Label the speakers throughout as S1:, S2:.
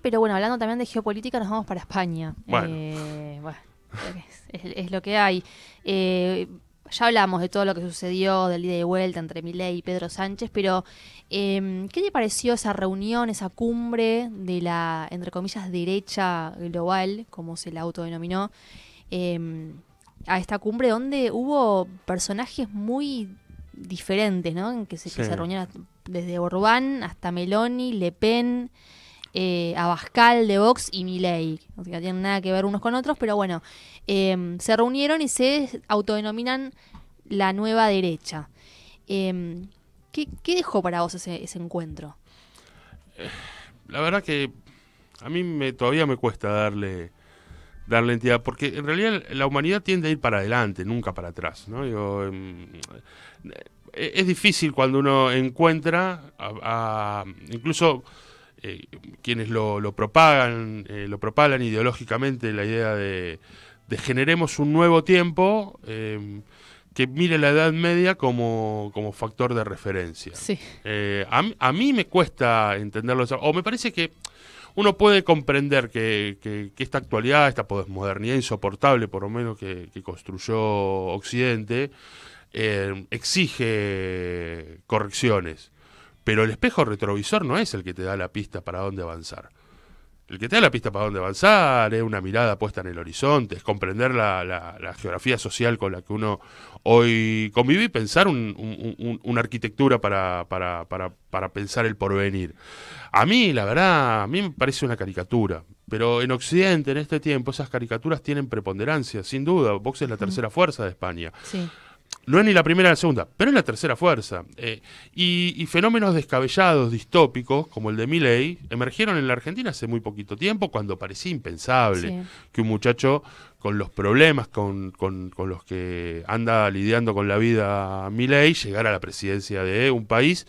S1: Pero bueno, hablando también de geopolítica, nos vamos para España. Eh, es, lo que hay. Eh, ya hablamos de todo lo que sucedió del día y vuelta entre Milei y Pedro Sánchez, pero em, ¿qué le pareció esa reunión, esa cumbre de la, entre comillas, derecha global, como se la autodenominó, em, a esta cumbre donde hubo personajes muy diferentes, ¿no? que se, se reunieron desde Orbán hasta Meloni, Le Pen eh, Abascal de Vox y Milei. O sea, tienen nada que ver unos con otros, pero bueno, em, se reunieron y se autodenominan la nueva derecha. Em, ¿qué, dejó para vos ese, encuentro?
S2: Eh, la verdad que a mí todavía me cuesta darle darle entidad, porque en realidad la humanidad tiende a ir para adelante, nunca para atrás. ¿no? Em, eh, es difícil cuando uno encuentra a, incluso eh, quienes lo, propagan, lo propagan eh, ideológicamente la idea de, generemos un nuevo tiempo eh, que mire la Edad Media como, como factor de referencia. A, mí me cuesta entenderlo, o me parece que uno puede comprender que, esta actualidad, esta modernidad insoportable, por lo menos que construyó Occidente, exige correcciones. Pero el espejo retrovisor no es el que te da la pista para dónde avanzar. El que te da la pista para dónde avanzar es una mirada puesta en el horizonte, es comprender la, geografía social con la que uno hoy convive y pensar una arquitectura para, pensar el porvenir. A mí, la verdad, a mí me parece una caricatura. Pero en Occidente, en este tiempo, esas caricaturas tienen preponderancia, sin duda. Vox es la tercera fuerza de España. Sí. No es ni la primera ni la segunda, pero es la tercera fuerza. Eh, y, fenómenos descabellados, distópicos, como el de Milley, emergieron en la Argentina hace muy poquito tiempo, cuando parecía impensable que un muchacho con los problemas con, con, los que anda lidiando con la vida Milley llegara a la presidencia de un país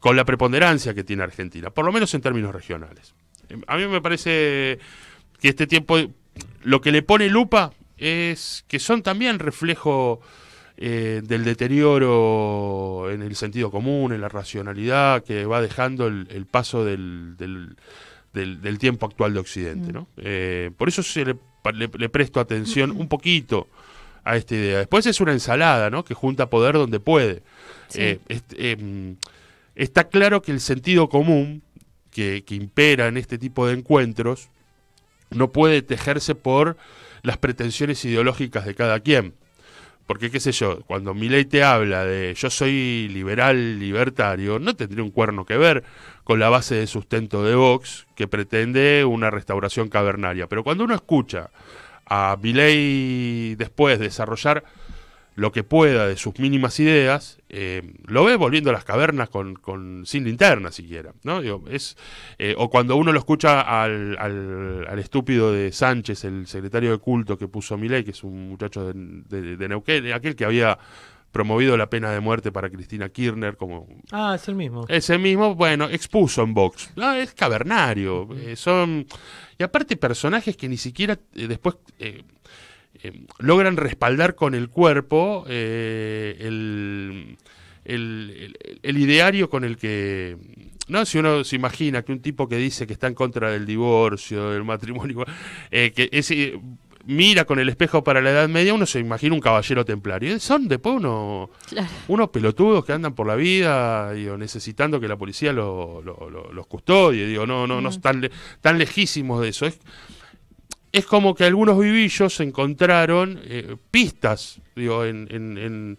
S2: con la preponderancia que tiene Argentina, por lo menos en términos regionales. A mí me parece que este tiempo, lo que le pone lupa es que son también reflejo eh, del deterioro en el sentido común, en la racionalidad que va dejando el, paso del, tiempo actual de Occidente. Mm. Eh, por eso le, presto atención mm. un poquito a esta idea. Después es una ensalada ¿no? que junta poder donde puede. Eh, em, está claro que el sentido común que impera en este tipo de encuentros no puede tejerse por las pretensiones ideológicas de cada quien porque qué sé yo, cuando Milei te habla de yo soy liberal, libertario, no tendría un cuerno que ver con la base de sustento de Vox que pretende una restauración cavernaria. Pero cuando uno escucha a Milei después desarrollar lo que pueda de sus mínimas ideas, eh, lo ve volviendo a las cavernas con, sin linterna siquiera. ¿no? es, eh, o cuando uno lo escucha al, al, estúpido de Sánchez, el secretario de culto que puso miley que es un muchacho de, Neuquén, aquel que había promovido la pena de muerte para Cristina Kirchner como
S3: ah es el mismo
S2: ese mismo bueno expuso en Vox es cavernario eh, son y aparte personajes que ni siquiera después eh, logran respaldar con el cuerpo eh, el, ideario con el que... ¿no? Si uno se imagina que un tipo que dice que está en contra del divorcio, del matrimonio, eh, que ese mira con el espejo para la Edad Media, uno se imagina un caballero templario. Son después uno, unos pelotudos que andan por la vida necesitando que la policía los custodie. Digo, no, no, no están, tan lejísimos de eso es como que algunos vivillos encontraron eh, pistas digo, en,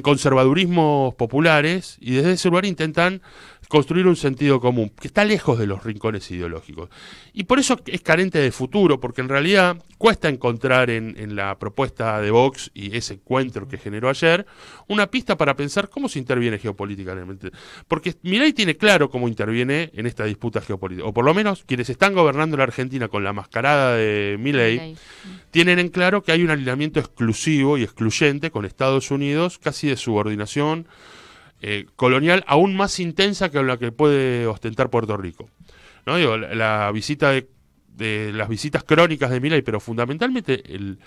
S2: conservadurismos populares y desde ese lugar intentan construir un sentido común, que está lejos de los rincones ideológicos. Y por eso es carente de futuro, porque en realidad cuesta encontrar en, la propuesta de Vox y ese encuentro que generó ayer una pista para pensar cómo se interviene geopolíticamente. Porque Milei tiene claro cómo interviene en esta disputa geopolítica, o por lo menos quienes están gobernando la Argentina con la mascarada de Milei, tienen en claro que hay un alineamiento exclusivo y excluyente con Estados Unidos, casi de subordinación eh, colonial aún más intensa que la que puede ostentar Puerto Rico. la, visita de, de, las visitas crónicas de Milay, pero fundamentalmente el,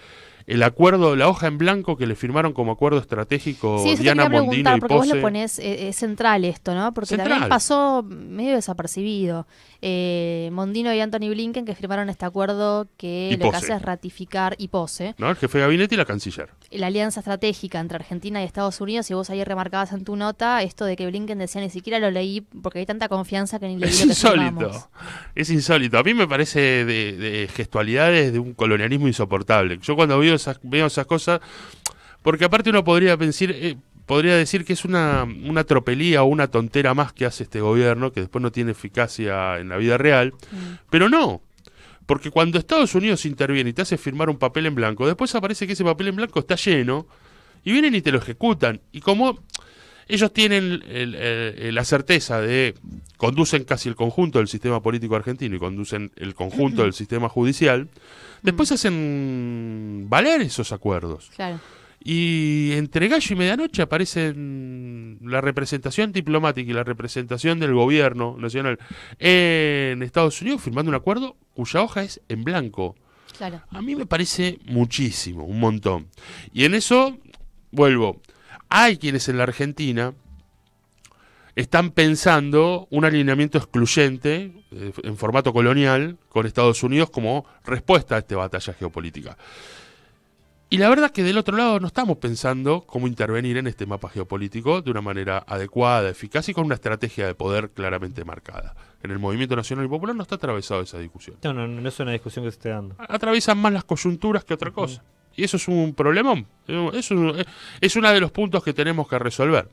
S2: el acuerdo, la hoja en blanco que le firmaron como acuerdo estratégico Diana Mondino y porque vos lo ponés
S1: es eh, eh, central esto, ¿no? Porque también pasó medio desapercibido. Eh, Mondino y Anthony Blinken que firmaron este acuerdo que lo que hace es ratificar y Pose.
S2: ¿No? El jefe de gabinete y la canciller.
S1: La alianza estratégica entre Argentina y Estados Unidos y vos ahí remarcabas en tu nota esto de que Blinken decía ni siquiera lo leí porque hay tanta confianza que ni leí es insólito.
S2: Es insólito. A mí me parece de, de gestualidades de un colonialismo insoportable. Yo cuando vi veo esas, cosas, porque aparte uno podría pensar, eh, podría decir que es una, tropelía o una tontera más que hace este gobierno, que después no tiene eficacia en la vida real, mm. pero no. Porque cuando Estados Unidos interviene y te hace firmar un papel en blanco, después aparece que ese papel en blanco está lleno y vienen y te lo ejecutan. Y como ellos tienen eh, la certeza de, conducen casi el conjunto del sistema político argentino y conducen el conjunto del sistema judicial, después mm. hacen valer esos acuerdos. Claro. Y entre gallo y medianoche aparecen la representación diplomática y la representación del gobierno nacional en Estados Unidos firmando un acuerdo cuya hoja es en blanco. Claro. A mí me parece muchísimo, un montón. Y en eso, vuelvo, hay quienes en la Argentina están pensando un alineamiento excluyente eh, en formato colonial con Estados Unidos como respuesta a esta batalla geopolítica. Y la verdad es que del otro lado no estamos pensando cómo intervenir en este mapa geopolítico de una manera adecuada, eficaz y con una estrategia de poder claramente marcada. En el movimiento nacional y popular no está atravesado esa discusión. No, no, no es una discusión que se esté dando. Atraviesan más las coyunturas que otra cosa. Y eso es un problemón. es uno de los puntos que tenemos que resolver.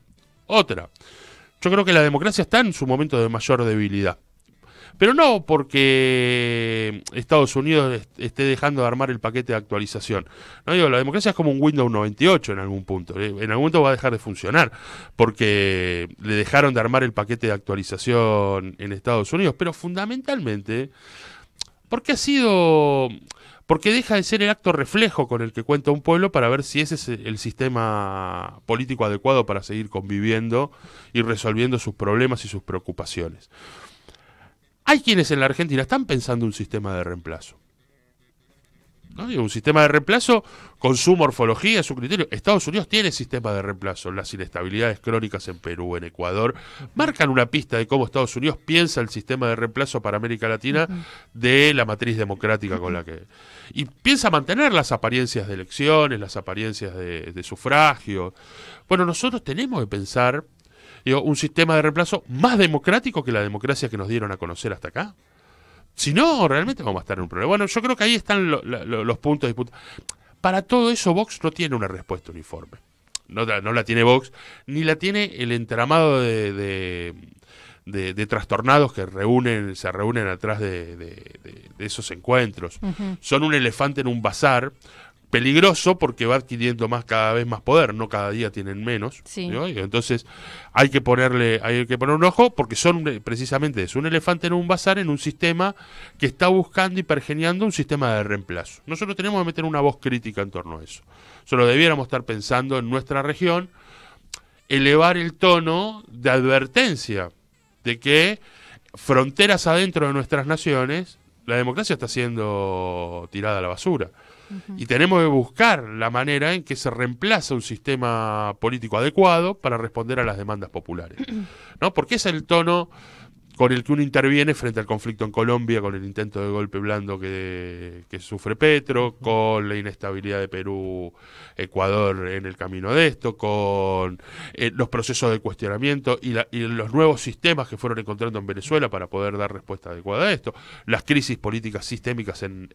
S2: Otra. Yo creo que la democracia está en su momento de mayor debilidad. Pero no porque Estados Unidos esté dejando de armar el paquete de actualización. No digo, la democracia es como un Windows 98 en algún punto. Eh, en algún momento va a dejar de funcionar porque le dejaron de armar el paquete de actualización en Estados Unidos. Pero fundamentalmente, porque ha sido porque deja de ser el acto reflejo con el que cuenta un pueblo para ver si ese es el sistema político adecuado para seguir conviviendo y resolviendo sus problemas y sus preocupaciones. Hay quienes en la Argentina están pensando un sistema de reemplazo un sistema de reemplazo con su morfología, su criterio. Estados Unidos tiene sistema de reemplazo. Las inestabilidades crónicas en Perú, en Ecuador, marcan una pista de cómo Estados Unidos piensa el sistema de reemplazo para América Latina de la matriz democrática con la que... Y piensa mantener las apariencias de elecciones, las apariencias de, sufragio. Bueno, nosotros tenemos que pensar un sistema de reemplazo más democrático que la democracia que nos dieron a conocer hasta acá. Si no, realmente vamos a estar en un problema. Bueno, yo creo que ahí están los puntos de disputa. Para todo eso, Vox no tiene una respuesta uniforme. No, la tiene Vox, ni la tiene el entramado de, trastornados que reúnen, se reúnen atrás de, esos encuentros. Son un elefante en un bazar, peligroso porque va adquiriendo más cada vez más poder, no cada día tienen menos. Entonces hay que ponerle, hay que poner un ojo porque son precisamente es un elefante en un bazar en un sistema que está buscando y un sistema de reemplazo. Nosotros tenemos que meter una voz crítica en torno a eso. Solo debiéramos estar pensando en nuestra región, elevar el tono de advertencia de que fronteras adentro de nuestras naciones, la democracia está siendo tirada a la basura. Y tenemos que buscar la manera en que se reemplaza un sistema político adecuado para responder a las demandas populares. ¿No? Porque es el tono con el que uno interviene frente al conflicto en Colombia, con el intento de golpe blando que, sufre Petro, con la inestabilidad de Perú, Ecuador en el camino de esto, con eh, los procesos de cuestionamiento y, los nuevos sistemas que fueron encontrando en Venezuela para poder dar respuesta adecuada a esto, las crisis políticas sistémicas en,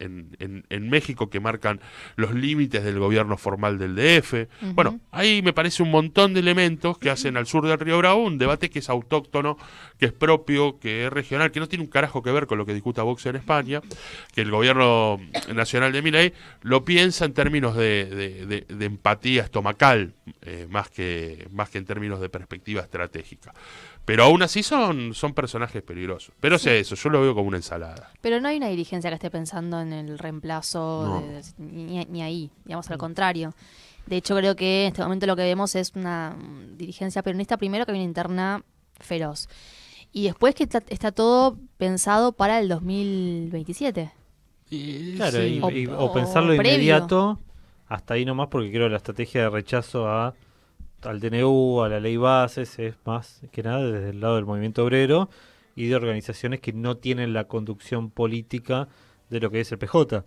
S2: México que marcan los límites del gobierno formal del DF. Bueno, ahí me parece un montón de elementos que hacen al sur del Río Bravo un debate que es autóctono, que es propio, que es regional, que no tiene un carajo que ver con lo que discuta Vox en España, que el gobierno nacional de Miley lo piensa en términos de, empatía estomacal, eh, más, que, más que en términos de perspectiva estratégica. Pero aún así son, son personajes peligrosos. Pero sé eso, yo lo veo como una ensalada.
S1: Pero no hay una dirigencia que esté pensando en el reemplazo, ni, ni ahí, digamos al contrario. De hecho, creo que en este momento lo que vemos es una dirigencia peronista primero que viene interna feroz. Y después que está, todo pensado para el 2027.
S3: claro, o, pensarlo de inmediato, hasta ahí nomás, porque creo que la estrategia de rechazo a al DNU, a la ley bases, es más que nada desde el lado del movimiento obrero y de organizaciones que no tienen la conducción política de lo que es el PJ.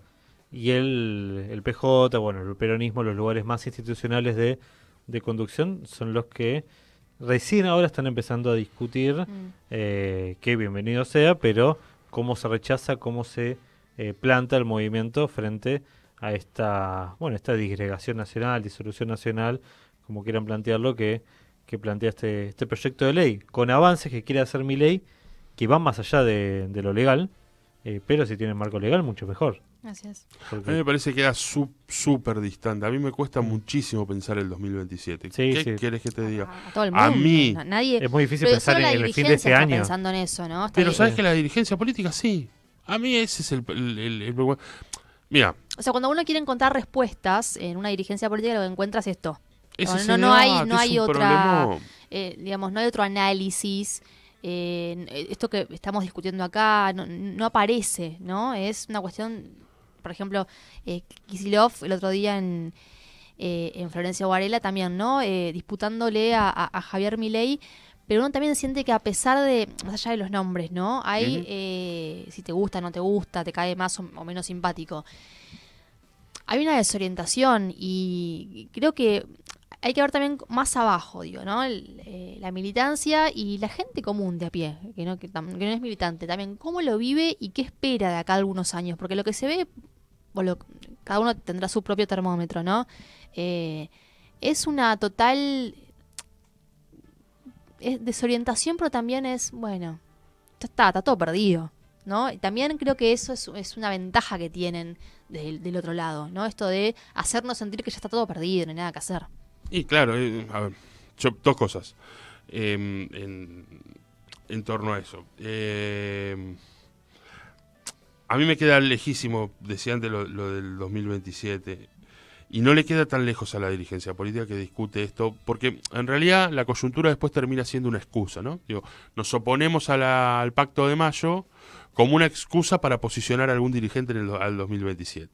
S3: Y el, el PJ, bueno, el peronismo, los lugares más institucionales de, de conducción son los que Recién ahora están empezando a discutir mm. eh, qué bienvenido sea, pero cómo se rechaza, cómo se eh, planta el movimiento frente a esta, bueno, esta disgregación nacional, disolución nacional, como quieran plantearlo, que, que plantea este, este proyecto de ley, con avances que quiere hacer mi ley, que va más allá de,
S2: lo legal, eh, pero si tiene marco legal, mucho mejor. Gracias. A mí me parece que era súper distante. A mí me cuesta mm. muchísimo pensar el 2027. ¿Qué quieres que te diga? A, mí. Es muy difícil pensar en el fin de ese año.
S1: Pero sabes que la
S2: dirigencia política sí. A mí ese es el, el, Mira.
S1: O sea, cuando uno quiere encontrar respuestas en una dirigencia política, lo que encuentras es esto.
S2: no, no, hay, no hay otra,
S1: eh, digamos, no hay otro análisis. Eh, esto que estamos discutiendo acá no, no aparece, ¿no? Es una cuestión por ejemplo, eh, Kisilov el otro día en, eh, Florencia Guarela también, ¿no? Eh, disputándole a, Javier Milei, pero uno también siente que a pesar de, más allá de los nombres, ¿no? Hay, eh, si te gusta, no te gusta, te cae más o, menos simpático. Hay una desorientación y creo que hay que ver también más abajo, digo, ¿no? la militancia y la gente común de a pie, que no, que, no es militante también. ¿Cómo lo vive y qué espera de acá algunos años? Porque lo que se ve cada uno tendrá su propio termómetro, ¿no? Eh, es una total es desorientación, pero también es, bueno, ya está, está todo perdido, ¿no? Y también creo que eso es, una ventaja que tienen del, otro lado, ¿no? Esto de hacernos sentir que ya está todo perdido, no hay nada que hacer.
S2: Y claro, eh, a ver, dos cosas eh, en, en, torno a eso. Eh, a mí me queda lejísimo, decía antes lo, del 2027, y no le queda tan lejos a la dirigencia política que discute esto, porque en realidad la coyuntura después termina siendo una excusa, ¿no? Digo, nos oponemos al pacto de mayo como una excusa para posicionar a algún dirigente al 2027.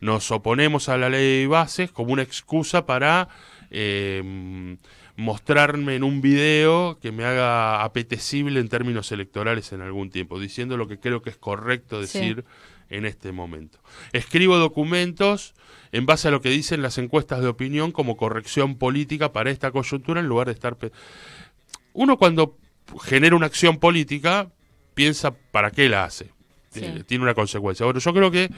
S2: Nos oponemos a la ley de bases como una excusa para... Eh, mostrarme en un video que me haga apetecible en términos electorales en algún tiempo, diciendo lo que creo que es correcto decir en este momento. Escribo documentos en base a lo que dicen las encuestas de opinión como corrección política para esta coyuntura en lugar de estar... Uno cuando genera una acción política piensa para qué la hace. Eh, tiene una consecuencia. Bueno, yo creo que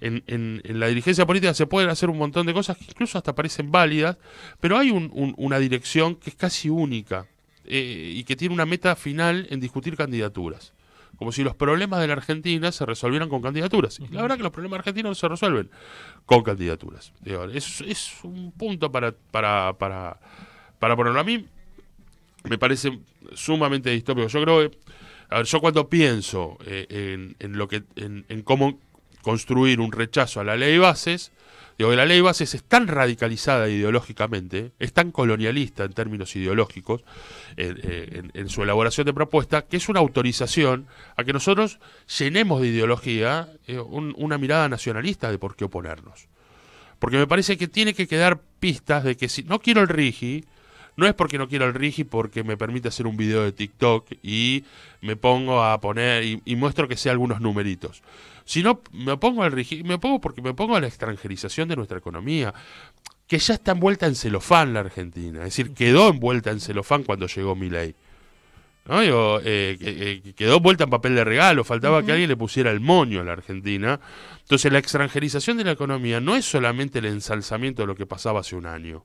S2: en, la dirigencia política se pueden hacer un montón de cosas que incluso hasta parecen válidas, pero hay una dirección que es casi única eh, y que tiene una meta final en discutir candidaturas como si los problemas de la Argentina se resolvieran con candidaturas. Y la verdad que los problemas argentinos se resuelven con candidaturas. Es, es un punto para, para, para ponerlo. A mí me parece sumamente distópico. Yo creo que a ver, yo cuando pienso eh, en, lo que, en, cómo construir un rechazo a la ley bases, digo que la ley bases es tan radicalizada ideológicamente, es tan colonialista en términos ideológicos, en, eh, su elaboración de propuesta, que es una autorización a que nosotros llenemos de ideología eh, una mirada nacionalista de por qué oponernos. Porque me parece que tiene que quedar pistas de que si no quiero el RIGI, no es porque no quiero el Rigi, porque me permite hacer un video de TikTok y me pongo a poner y, muestro que sea algunos numeritos. Sino me pongo al Rigi, me opongo porque me pongo a la extranjerización de nuestra economía que ya está envuelta en celofán la Argentina. Es decir, quedó envuelta en celofán cuando llegó mi ley. Eh, eh, quedó envuelta en papel de regalo, faltaba que alguien le pusiera el moño a la Argentina. Entonces la extranjerización de la economía no es solamente el ensalzamiento de lo que pasaba hace un año.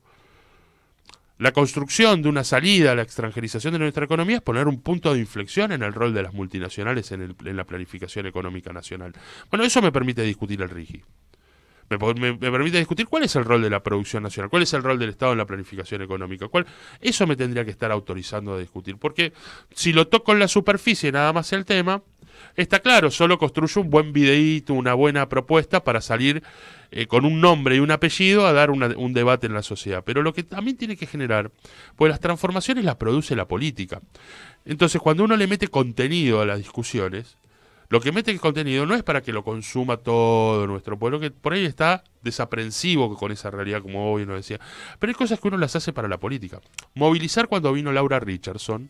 S2: La construcción de una salida a la extranjerización de nuestra economía es poner un punto de inflexión en el rol de las multinacionales en, la planificación económica nacional. Bueno, eso me permite discutir el RIGI. Me, permite discutir cuál es el rol de la producción nacional, cuál es el rol del Estado en la planificación económica. Cuál, eso me tendría que estar autorizando a discutir, porque si lo toco en la superficie nada más el tema, Está claro, solo construye un buen videíto, una buena propuesta para salir eh, con un nombre y un apellido a dar un debate en la sociedad. Pero lo que también tiene que generar, pues las transformaciones las produce la política. Entonces, cuando uno le mete contenido a las discusiones, lo que mete el contenido no es para que lo consuma todo nuestro pueblo, que por ahí está desaprensivo con esa realidad, como hoy nos decía. Pero hay cosas que uno las hace para la política. Movilizar cuando vino Laura Richardson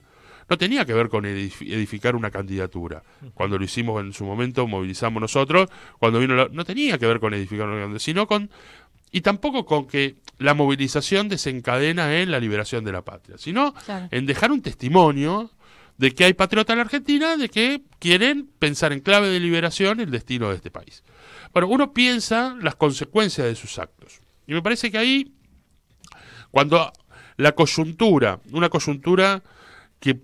S2: no tenía que ver con edificar una candidatura. Cuando lo hicimos en su momento, movilizamos nosotros, cuando vino no tenía que ver con edificar una candidatura, sino con y tampoco con que la movilización desencadena en la liberación de la patria, sino en dejar un testimonio de que hay patriota en Argentina, de que quieren pensar en clave de liberación el destino de este país. Bueno, uno piensa las consecuencias de sus actos. Y me parece que ahí, cuando la coyuntura, una coyuntura que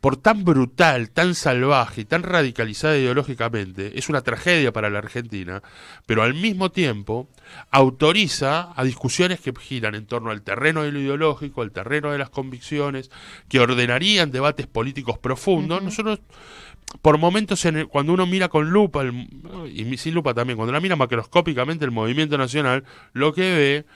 S2: por tan brutal, tan salvaje y tan radicalizada ideológicamente, es una tragedia para la Argentina, pero al mismo tiempo autoriza a discusiones que giran en torno al terreno de lo ideológico, al terreno de las convicciones, que ordenarían debates políticos profundos. Nosotros por momentos en cuando uno mira con lupa y sin lupa también cuando la mira macroscópicamente el movimiento nacional lo que ve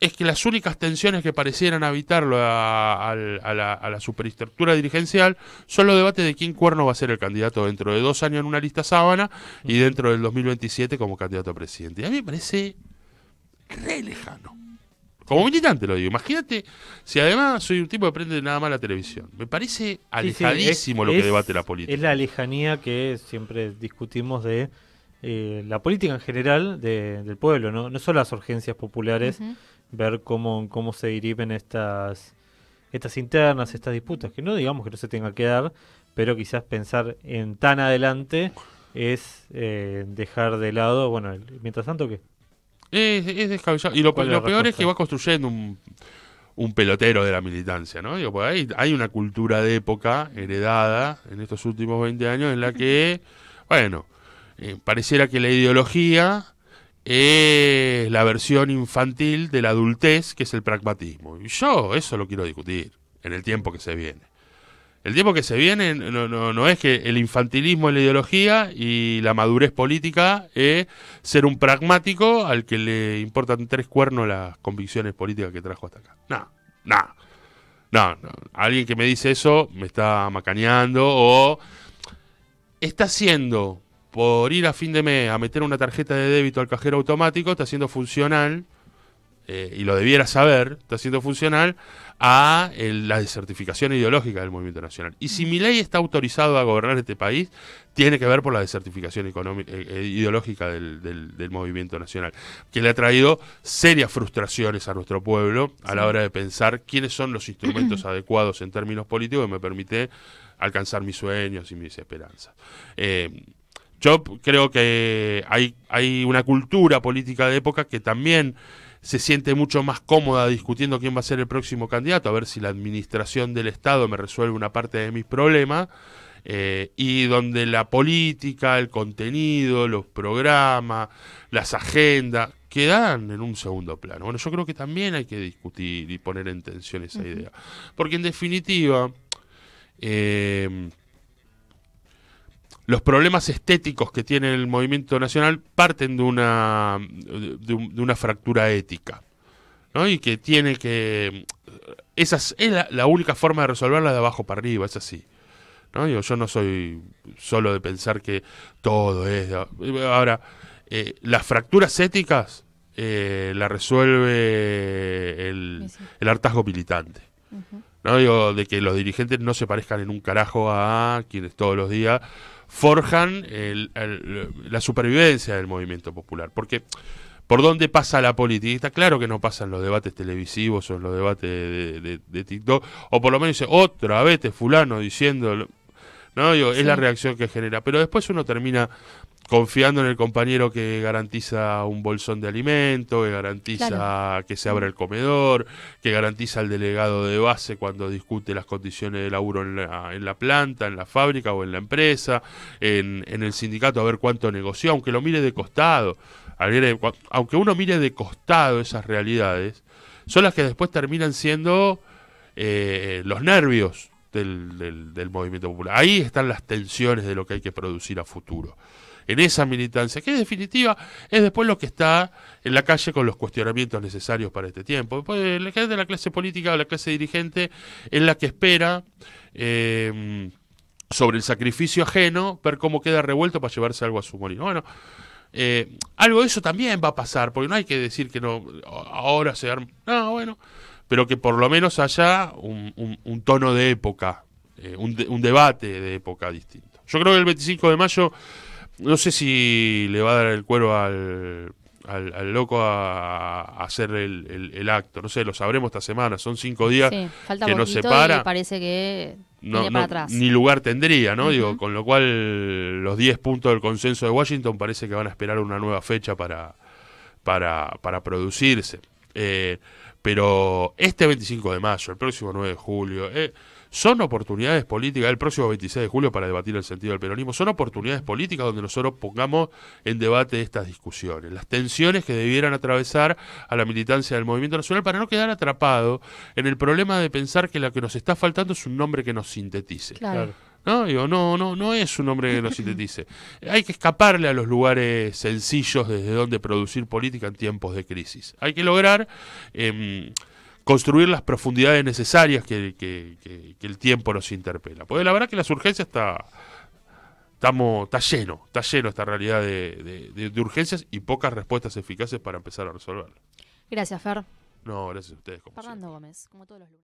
S2: es que las únicas tensiones que parecieran habitarlo a, la, superestructura dirigencial son los debates de quién cuerno va a ser el candidato dentro de dos años en una lista sábana y dentro del 2027 como candidato a presidente. Y a mí me parece re lejano. Como militante lo digo. Imagínate si además soy un tipo que prende nada más la televisión. Me parece alejadísimo lo que debate la política.
S3: Es la lejanía que siempre discutimos de eh, la política en general del pueblo, ¿no? no solo las urgencias populares, ver cómo, cómo se dirimen estas, estas internas, estas disputas, que no digamos que no se tenga que dar, pero quizás pensar en tan adelante es eh, dejar de lado, bueno, mientras tanto, ¿qué?
S2: Es, descabellado. Y lo, peor es que va construyendo un, un pelotero de la militancia, ¿no? hay, una cultura de época heredada en estos últimos 20 años en la que, bueno, eh, pareciera que la ideología es la versión infantil de la adultez, que es el pragmatismo. Y yo eso lo quiero discutir en el tiempo que se viene. El tiempo que se viene no, es que el infantilismo es la ideología y la madurez política es ser un pragmático al que le importan tres cuernos las convicciones políticas que trajo hasta acá. No, no, no, Alguien que me dice eso me está macaneando o está siendo por ir a fin de mes a meter una tarjeta de débito al cajero automático, está siendo funcional, eh, y lo debiera saber, está siendo funcional a la desertificación ideológica del movimiento nacional. Y si mi ley está autorizado a gobernar este país, tiene que ver por la desertificación económica, eh, eh, ideológica del, movimiento nacional, que le ha traído serias frustraciones a nuestro pueblo a la hora de pensar quiénes son los instrumentos adecuados en términos políticos que me permite alcanzar mis sueños y mis esperanzas. Yo creo que hay, hay una cultura política de época que también se siente mucho más cómoda discutiendo quién va a ser el próximo candidato, a ver si la administración del Estado me resuelve una parte de mis problemas, eh, y donde la política, el contenido, los programas, las agendas, quedan en un segundo plano. Bueno, yo creo que también hay que discutir y poner en tensión esa idea, porque en definitiva... Eh, los problemas estéticos que tiene el movimiento nacional parten de una, de, una fractura ética. ¿no? Y que tiene que... Esa es la, única forma de resolverla de abajo para arriba, es así. ¿no? Yo, yo no soy solo de pensar que todo es... Ahora, eh, las fracturas éticas eh, la resuelve el, hartazgo militante. ¿no? Digo, de que los dirigentes no se parezcan en un carajo a quienes todos los días forjan la supervivencia del movimiento popular. Porque por dónde pasa la política. Está claro que no pasa en los debates televisivos o en los debates de, TikTok, o por lo menos dice, otra vez este fulano diciendo... No, digo, es la reacción que genera. Pero después uno termina confiando en el compañero que garantiza un bolsón de alimento, que garantiza que se abra el comedor, que garantiza al delegado de base cuando discute las condiciones de laburo en la, planta, en la fábrica o en la empresa, en, el sindicato a ver cuánto negoció, aunque lo mire de costado, aunque uno mire de costado esas realidades, son las que después terminan siendo eh, los nervios del movimiento popular. Ahí están las tensiones de lo que hay que producir a futuro en esa militancia, que en definitiva es después lo que está en la calle con los cuestionamientos necesarios para este tiempo. Después, la de la clase política o la clase dirigente es la que espera. Eh, sobre el sacrificio ajeno, ver cómo queda revuelto para llevarse algo a su molino. Bueno, eh, algo de eso también va a pasar, porque no hay que decir que no ahora se arma. No, bueno, pero que por lo menos haya un, tono de época, eh, un, un debate de época distinto. Yo creo que el 25 de mayo no sé si le va a dar el cuero al, loco a, hacer el, acto. No sé, lo sabremos esta semana. Son cinco días que nos separa.
S1: parece que atrás. ni
S2: lugar tendría, ¿no? Digo, con lo cual los 10 puntos del consenso de Washington parece que van a esperar una nueva fecha para, para, para producirse. Eh, pero este 25 de mayo, el próximo 9 de julio, eh, son oportunidades políticas, el próximo 26 de julio para debatir el sentido del peronismo, son oportunidades políticas donde nosotros pongamos en debate estas discusiones, las tensiones que debieran atravesar a la militancia del movimiento nacional para no quedar atrapado en el problema de pensar que la que nos está faltando es un nombre que nos sintetice. No, digo, no, no, no es un nombre que nos sintetice. Hay que escaparle a los lugares sencillos desde donde producir política en tiempos de crisis. Hay que lograr em, construir las profundidades necesarias que, el tiempo nos interpela. Porque la verdad que las urgencias está, estamos, está lleno, está lleno esta realidad de, urgencias y pocas respuestas eficaces para empezar a resolverla. Gracias, Fer. No, gracias a ustedes. Como
S1: Fernando Gómez, como todos los